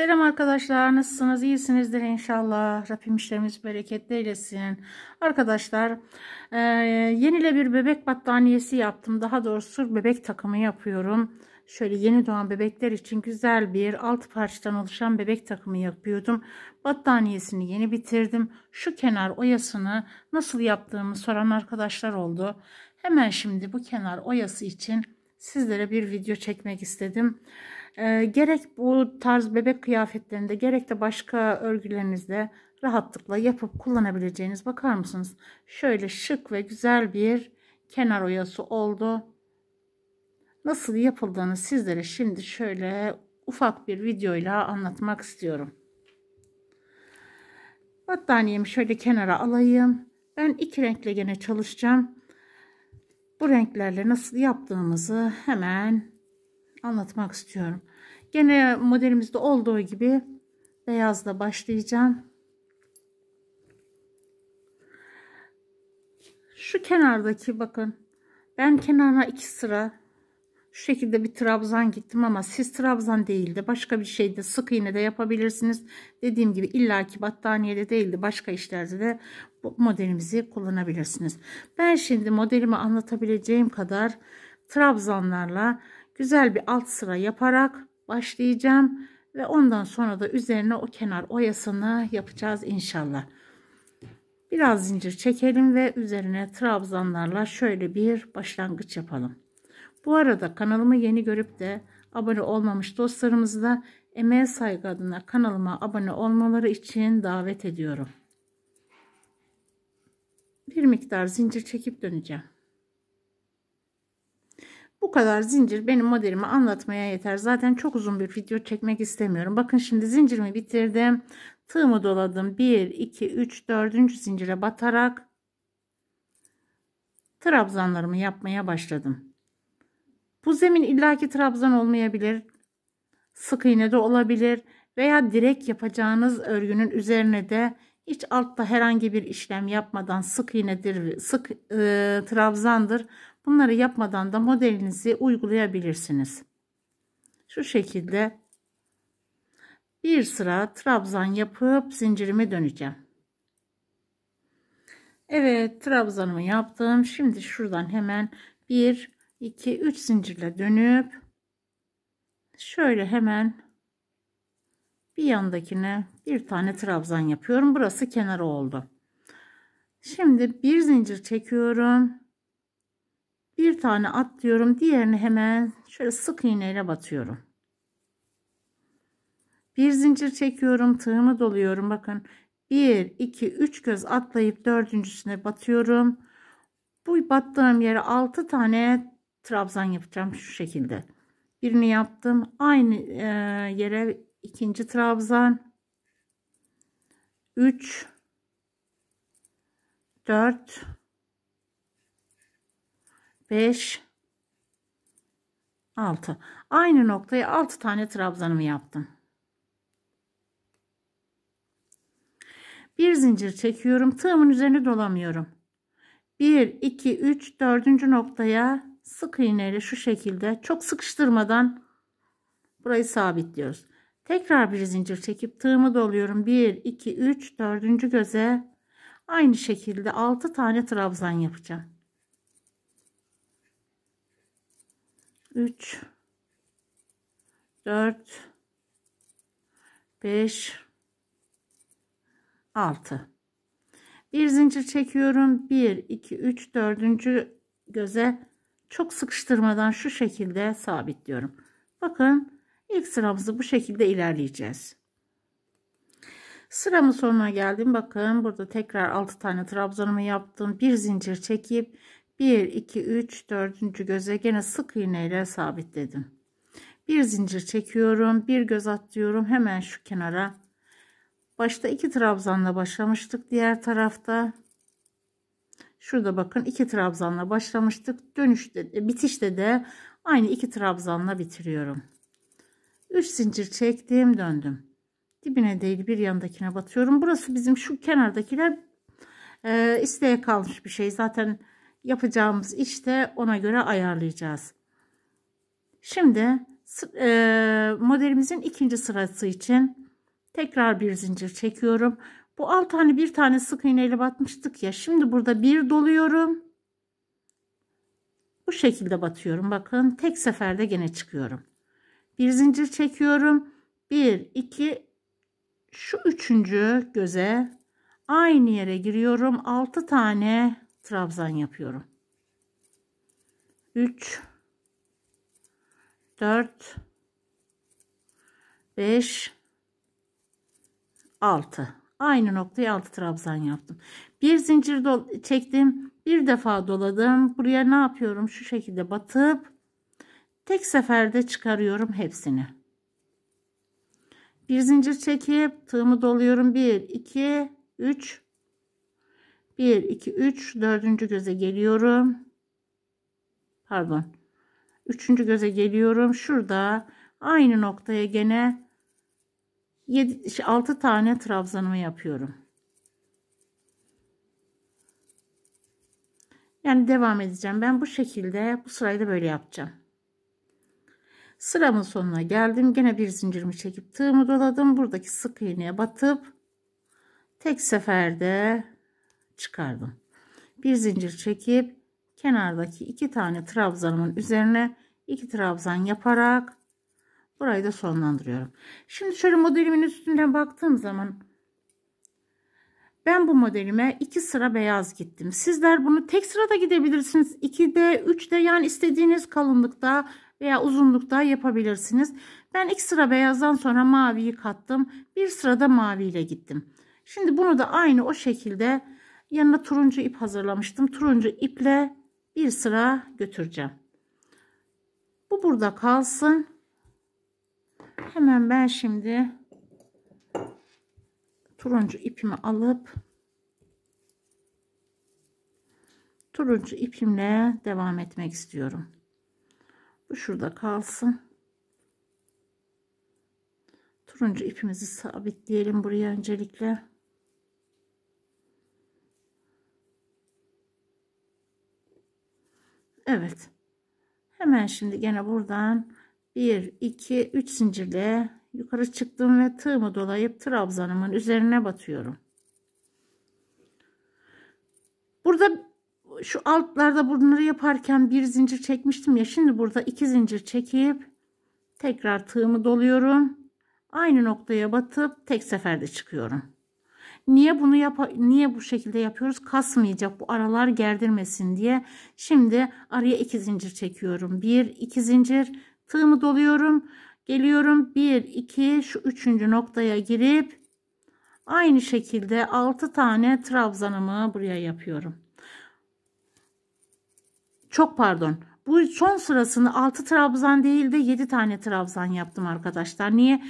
Selam arkadaşlar nasılsınız iyisinizdir inşallah Rabbim işlerimiz bereketli eylesin arkadaşlar e, yenile bir bebek battaniyesi yaptım daha doğrusu bebek takımı yapıyorum şöyle yeni doğan bebekler için güzel bir alt parçadan oluşan bebek takımı yapıyordum battaniyesini yeni bitirdim şu kenar oyasını nasıl yaptığımı soran arkadaşlar oldu hemen şimdi bu kenar oyası için sizlere bir video çekmek istedim e, gerek bu tarz bebek kıyafetlerinde gerek de başka örgülerinizde rahatlıkla yapıp kullanabileceğiniz bakar mısınız? Şöyle şık ve güzel bir kenar oyası oldu. Nasıl yapıldığını sizlere şimdi şöyle ufak bir videoyla anlatmak istiyorum. Battaniyemi şöyle kenara alayım. Ben iki renkle gene çalışacağım. Bu renklerle nasıl yaptığımızı hemen anlatmak istiyorum. Gene modelimizde olduğu gibi beyazla başlayacağım. Şu kenardaki bakın ben kenara iki sıra şu şekilde bir trabzan gittim ama siz trabzan değildi. Başka bir şeyde sık iğne de yapabilirsiniz. Dediğim gibi illaki battaniyede değildi. Başka işlerde de bu modelimizi kullanabilirsiniz. Ben şimdi modelimi anlatabileceğim kadar trabzanlarla güzel bir alt sıra yaparak başlayacağım ve ondan sonra da üzerine o kenar oyasını yapacağız inşallah. Biraz zincir çekelim ve üzerine trabzanlarla şöyle bir başlangıç yapalım. Bu arada kanalımı yeni görüp de abone olmamış dostlarımızı da emeğe saygı adına kanalıma abone olmaları için davet ediyorum. Bir miktar zincir çekip döneceğim. Bu kadar zincir benim modelimi anlatmaya yeter. Zaten çok uzun bir video çekmek istemiyorum. Bakın şimdi zincirimi bitirdim. Tığımı doladım. 1, 2, 3, 4. zincire batarak trabzanlarımı yapmaya başladım. Bu zemin illaki trabzan olmayabilir. Sık iğne de olabilir veya direkt yapacağınız örgünün üzerine de İç altta herhangi bir işlem yapmadan sık iğnedir, sık e, trabzandır. Bunları yapmadan da modelinizi uygulayabilirsiniz. Şu şekilde bir sıra trabzan yapıp zincirime döneceğim. Evet trabzanımı yaptım. Şimdi şuradan hemen 1, 2, 3 zincirle dönüp şöyle hemen bir yandakine bir tane trabzan yapıyorum burası kenarı oldu şimdi bir zincir çekiyorum bir tane atlıyorum diğerini hemen şöyle sık iğneyle batıyorum bir zincir çekiyorum tığımı doluyorum bakın 1 2 3 göz atlayıp dördüncüsüne batıyorum bu battığım yere 6 tane trabzan yapacağım şu şekilde birini yaptım aynı yere ikinci trabzan 3 4 5 6 aynı noktaya 6 tane trabzanımı yaptım bir zincir çekiyorum tığımın üzerine dolamıyorum 1 2 3 dördüncü noktaya sık iğneyle şu şekilde çok sıkıştırmadan burayı sabitliyoruz Tekrar bir zincir çekip tığımı doluyorum. 1, 2, 3, 4. göze aynı şekilde 6 tane trabzan yapacağım. 3, 4, 5, 6. Bir zincir çekiyorum. 1, 2, 3, 4. göze çok sıkıştırmadan şu şekilde sabitliyorum. Bakın İlk sıramızı bu şekilde ilerleyeceğiz. Sıramın sonuna geldim. Bakın burada tekrar 6 tane trabzanımı yaptım. Bir zincir çekip 1 2 3 4. göze gene sık iğne ile sabitledim. Bir zincir çekiyorum. Bir göz atlıyorum. Hemen şu kenara. Başta iki trabzanla başlamıştık. Diğer tarafta Şurada bakın iki trabzanla başlamıştık. Dönüşte bitişte de aynı iki trabzanla bitiriyorum. 3 zincir çektim döndüm dibine değil bir yandakine batıyorum burası bizim şu kenardakiler e, isteğe kalmış bir şey zaten yapacağımız işte ona göre ayarlayacağız şimdi e, modelimizin ikinci sırası için tekrar bir zincir çekiyorum bu alt tane bir tane sık iğneyle batmıştık ya şimdi burada bir doluyorum bu şekilde batıyorum bakın tek seferde gene çıkıyorum bir zincir çekiyorum. 1, 2, şu üçüncü göze aynı yere giriyorum. 6 tane trabzan yapıyorum. 3, 4, 5, 6. Aynı noktaya 6 trabzan yaptım. Bir zincir çektim. Bir defa doladım. Buraya ne yapıyorum? Şu şekilde batıp Tek seferde çıkarıyorum hepsini. Bir zincir çekip tığımı doluyorum. 1, 2, 3. 1, 2, 3. Dördüncü göze geliyorum. Pardon. Üçüncü göze geliyorum. Şurada aynı noktaya gene 7, 6 şey, tane trabzanımı yapıyorum. Yani devam edeceğim. Ben bu şekilde bu sırayı da böyle yapacağım. Sıramın sonuna geldim. Gene bir zincirimi çekip tığımı doladım. Buradaki sık iğneye batıp tek seferde çıkardım. Bir zincir çekip kenardaki iki tane trabzanımın üzerine iki trabzan yaparak burayı da sonlandırıyorum. Şimdi şöyle modelimin üstünden baktığım zaman ben bu modelime iki sıra beyaz gittim. Sizler bunu tek sırada gidebilirsiniz. de 2'de, de yani istediğiniz kalınlıkta veya uzunlukta yapabilirsiniz. Ben ilk sıra beyazdan sonra maviyi kattım. Bir sırada maviyle gittim. Şimdi bunu da aynı o şekilde yanına turuncu ip hazırlamıştım. Turuncu iple bir sıra götüreceğim. Bu burada kalsın. Hemen ben şimdi turuncu ipimi alıp turuncu ipimle devam etmek istiyorum. Bu şurada kalsın. Turuncu ipimizi sabitleyelim buraya öncelikle. Evet. Hemen şimdi gene buradan 1 2 3 zincirle yukarı çıktım ve tığımı dolayıp trabzanımın üzerine batıyorum. Burada şu altlarda bunları yaparken bir zincir çekmiştim ya şimdi burada iki zincir çekip tekrar tığımı doluyorum aynı noktaya batıp tek seferde çıkıyorum niye bunu yap niye bu şekilde yapıyoruz kasmayacak bu aralar gerdirmesin diye şimdi araya iki zincir çekiyorum bir iki zincir tığımı doluyorum geliyorum bir, iki, şu üçüncü noktaya girip aynı şekilde altı tane trabzanımı buraya yapıyorum çok pardon. Bu son sırasını 6 trabzan değil de 7 tane trabzan yaptım arkadaşlar. Niye?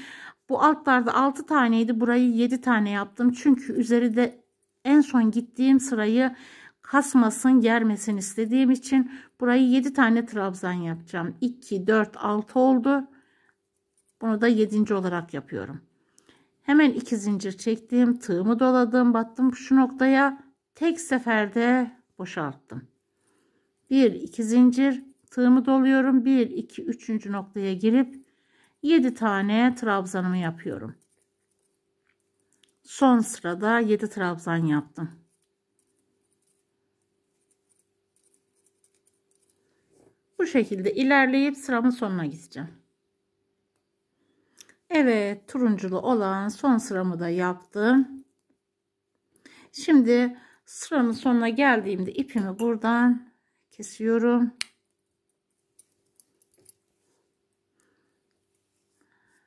Bu altlarda 6 taneydi. Burayı 7 tane yaptım. Çünkü üzeri de en son gittiğim sırayı kasmasın, germesin istediğim için burayı 7 tane trabzan yapacağım. 2, 4, 6 oldu. Bunu da 7. olarak yapıyorum. Hemen 2 zincir çektim. Tığımı doladım. Battım şu noktaya. Tek seferde boşalttım. 1 2 zincir tığımı doluyorum 1 2 3. noktaya girip 7 tane trabzanımı yapıyorum son sırada 7 trabzan yaptım bu şekilde ilerleyip sıramın sonuna gideceğim Evet turunculu olan son sıramı da yaptım şimdi sıramın sonuna geldiğimde ipimi buradan kesiyorum.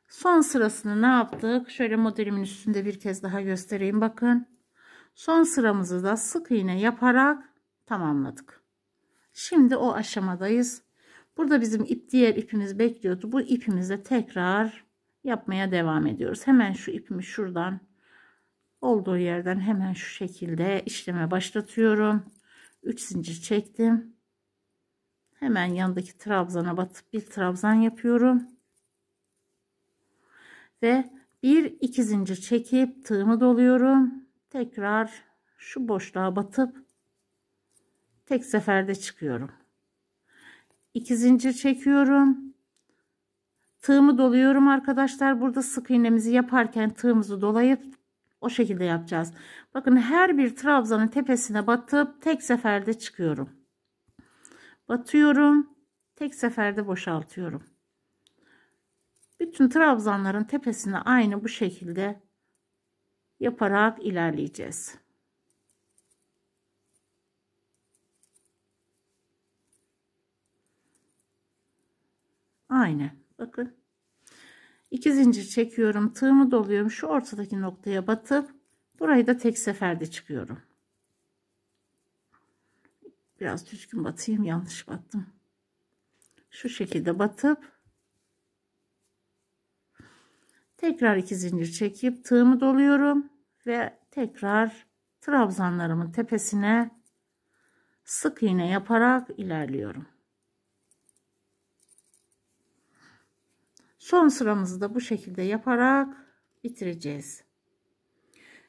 Son sırasını ne yaptık? Şöyle modelimin üstünde bir kez daha göstereyim. Bakın. Son sıramızı da sık iğne yaparak tamamladık. Şimdi o aşamadayız. Burada bizim ip diğer ipimiz bekliyordu. Bu ipimizle tekrar yapmaya devam ediyoruz. Hemen şu ipimi şuradan olduğu yerden hemen şu şekilde işleme başlatıyorum. 3 zincir çektim. Hemen yandaki trabzana batıp bir trabzan yapıyorum. Ve bir iki zincir çekip tığımı doluyorum. Tekrar şu boşluğa batıp tek seferde çıkıyorum. İki zincir çekiyorum. Tığımı doluyorum arkadaşlar. Burada sık iğnemizi yaparken tığımızı dolayıp o şekilde yapacağız. Bakın her bir trabzanın tepesine batıp tek seferde çıkıyorum batıyorum. Tek seferde boşaltıyorum. Bütün trabzanların tepesini aynı bu şekilde yaparak ilerleyeceğiz. Aynı, Bakın. İki zincir çekiyorum. Tığımı doluyorum. Şu ortadaki noktaya batıp burayı da tek seferde çıkıyorum. Biraz düzgün batayım. Yanlış battım. Şu şekilde batıp tekrar iki zincir çekip tığımı doluyorum ve tekrar trabzanlarımın tepesine sık iğne yaparak ilerliyorum. Son sıramızı da bu şekilde yaparak bitireceğiz.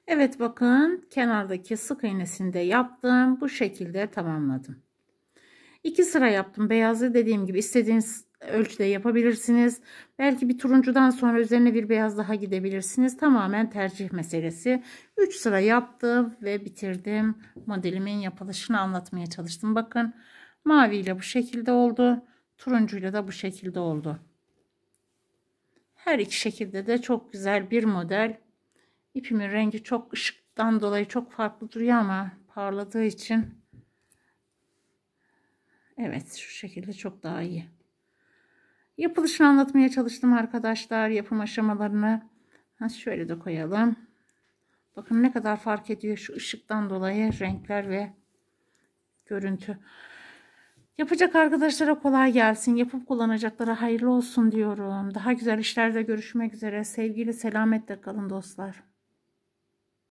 Evet bakın kenardaki sık iğnesini de yaptım. Bu şekilde tamamladım. İki sıra yaptım. Beyazı dediğim gibi istediğiniz ölçüde yapabilirsiniz. Belki bir turuncudan sonra üzerine bir beyaz daha gidebilirsiniz. Tamamen tercih meselesi. üç sıra yaptım ve bitirdim. Modelimin yapılışını anlatmaya çalıştım. Bakın maviyle bu şekilde oldu. Turuncuyla da bu şekilde oldu. Her iki şekilde de çok güzel bir model İpimin rengi çok ışıktan dolayı çok farklı duruyor ama parladığı için evet şu şekilde çok daha iyi. Yapılışını anlatmaya çalıştım arkadaşlar. Yapım aşamalarını ha, şöyle de koyalım. Bakın ne kadar fark ediyor şu ışıktan dolayı renkler ve görüntü. Yapacak arkadaşlara kolay gelsin. Yapıp kullanacaklara hayırlı olsun diyorum. Daha güzel işlerde görüşmek üzere. Sevgili selametle kalın dostlar.